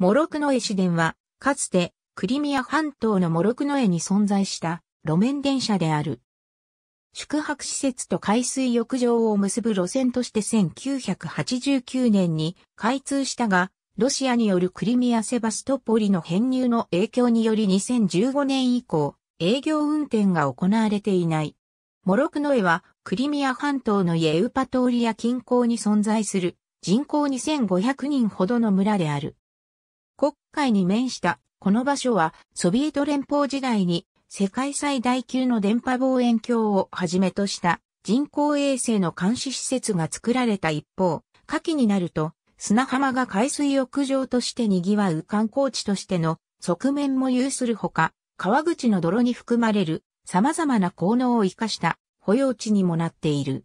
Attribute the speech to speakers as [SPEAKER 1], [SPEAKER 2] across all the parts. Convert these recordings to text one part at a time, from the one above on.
[SPEAKER 1] モロクノエ市電は、かつて、クリミア半島のモロクノエに存在した路面電車である。宿泊施設と海水浴場を結ぶ路線として1989年に開通したが、ロシアによるクリミア・セバストポリの編入の影響により2015年以降、営業運転が行われていない。モロクノエはクリミア半島のイエウパトーリア近郊に存在する人口2500人ほどの村である。海に面したこの場所はソビエト連邦時代に世界最大級の電波望遠鏡をはじめとした人工衛星の監視施設が作られた一方、夏季になると砂浜が海水浴場として賑わう観光地としての側面も有するほか、川口の泥に含まれる様々な効能を生かした保養地にもなっている。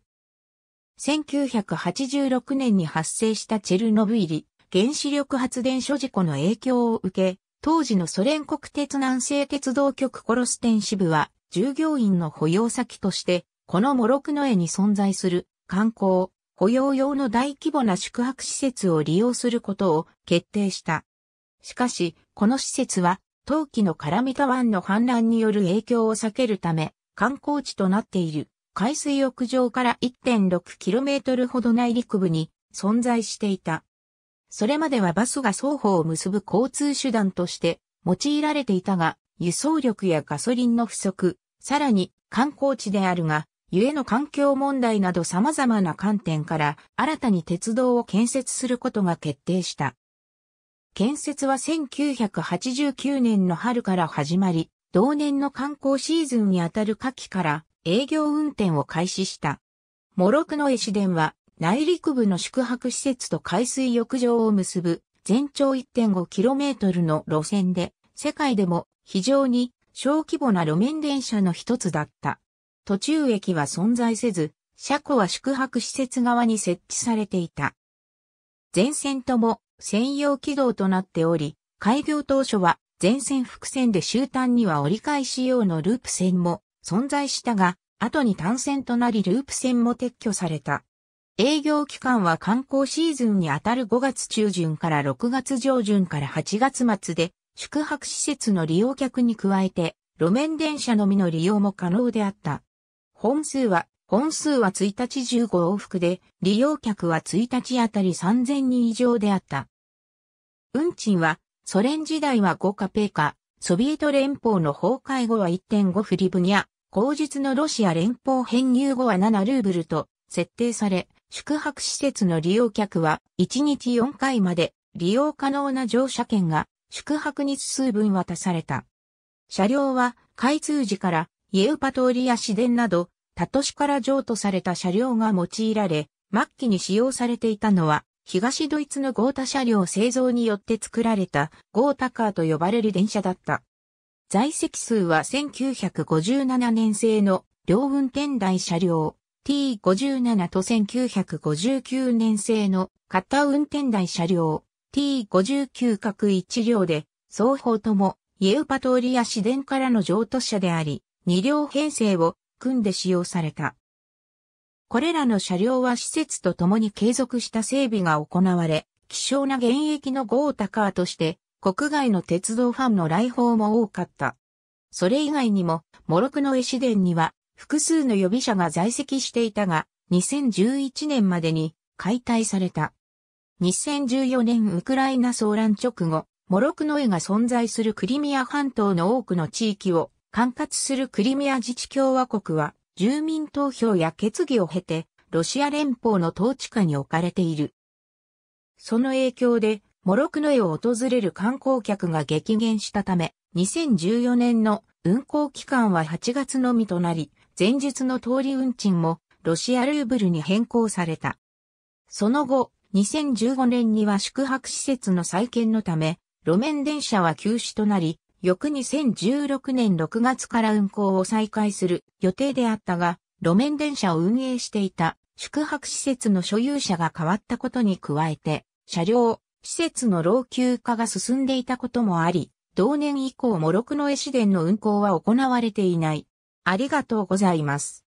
[SPEAKER 1] 1986年に発生したチェルノブイリ原子力発電所事故の影響を受け、当時のソ連国鉄南西鉄道局コロステン支部は、従業員の保養先として、このモロクノエに存在する観光、保養用の大規模な宿泊施設を利用することを決定した。しかし、この施設は、冬季のカラミタ湾の氾濫による影響を避けるため、観光地となっている海水浴場から 1.6km ほど内陸部に存在していた。それまではバスが双方を結ぶ交通手段として用いられていたが、輸送力やガソリンの不足、さらに観光地であるが、ゆえの環境問題など様々な観点から新たに鉄道を建設することが決定した。建設は1989年の春から始まり、同年の観光シーズンにあたる夏季から営業運転を開始した。モロクのエシ電は内陸部の宿泊施設と海水浴場を結ぶ全長 1.5km の路線で、世界でも非常に小規模な路面電車の一つだった。途中駅は存在せず、車庫は宿泊施設側に設置されていた。全線とも専用軌道となっており、開業当初は全線複線で終端には折り返し用のループ線も存在したが、後に単線となりループ線も撤去された。営業期間は観光シーズンにあたる5月中旬から6月上旬から8月末で、宿泊施設の利用客に加えて、路面電車のみの利用も可能であった。本数は、本数は1日15往復で、利用客は1日あたり3000人以上であった。運賃は、ソ連時代は5カペーカ、ソビエト連邦の崩壊後は1.5フリブニャ、後日のロシア連邦編入後は7ルーブルと設定され、宿泊施設の利用客は1日4回まで利用可能な乗車券が宿泊日数分渡された。車両は開通時からイエウパ通りや市電など他都市から譲渡された車両が用いられ、末期に使用されていたのは東ドイツのゴータ車両製造によって作られたゴータカーと呼ばれる電車だった。在籍数は1957年製の両運転台車両。T57 と1959年製のー運転台車両 T59 角1両で、双方ともイエウパトリア市電からの譲渡車であり、2両編成を組んで使用された。これらの車両は施設と共に継続した整備が行われ、希少な現役の豪ータカーとして、国外の鉄道ファンの来訪も多かった。それ以外にも、モロクの絵市電には、複数の予備者が在籍していたが、2011年までに解体された。2014年ウクライナ騒乱直後、モロクノエが存在するクリミア半島の多くの地域を管轄するクリミア自治共和国は住民投票や決議を経てロシア連邦の統治下に置かれている。その影響でモロクノエを訪れる観光客が激減したため2014年の運行期間は8月のみとなり前述の通り運賃もロシアルーブルに変更された。その後、2015年には宿泊施設の再建のため、路面電車は休止となり、翌2016年6月から運行を再開する予定であったが、路面電車を運営していた宿泊施設の所有者が変わったことに加えて、車両、施設の老朽化が進んでいたこともあり、同年以降もくの絵市電の運行は行われていない。ありがとうございます。